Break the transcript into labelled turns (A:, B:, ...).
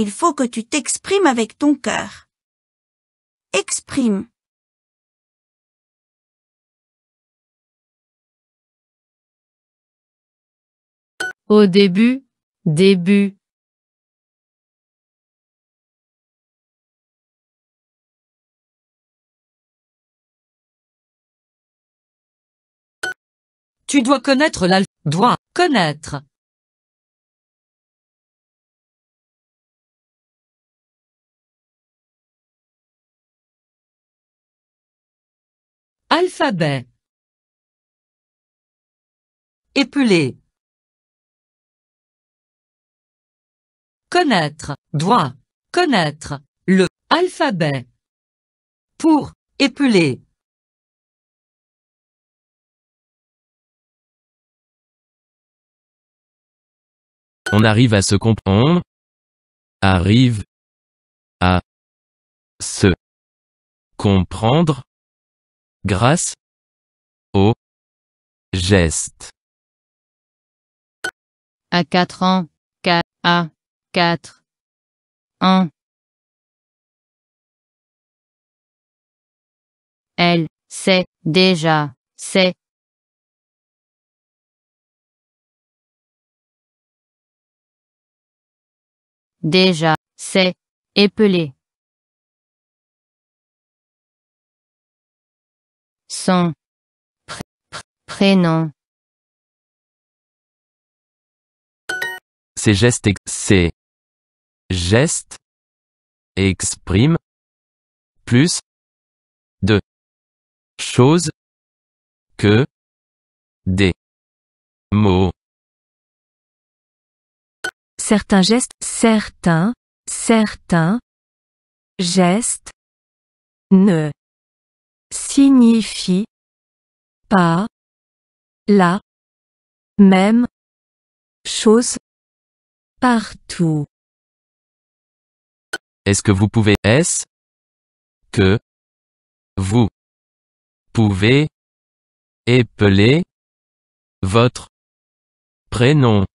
A: Il faut que tu t'exprimes avec ton cœur. Exprime. Au début, début. Tu dois connaître l'alpha. Dois connaître. Alphabet. Épeler. Connaître, doit, connaître, le, alphabet. Pour, Épuler On arrive à se comprendre. Arrive à se comprendre grâce au geste. À quatre ans, qu'à à quatre Un. elle sait déjà, c'est déjà, c'est Épelé. son prénom. Ces gestes, ex ces gestes expriment plus de choses que des mots. Certains gestes, certains, certains gestes ne signifie pas la même chose partout. Est-ce que vous pouvez Est-ce que vous pouvez épeler votre prénom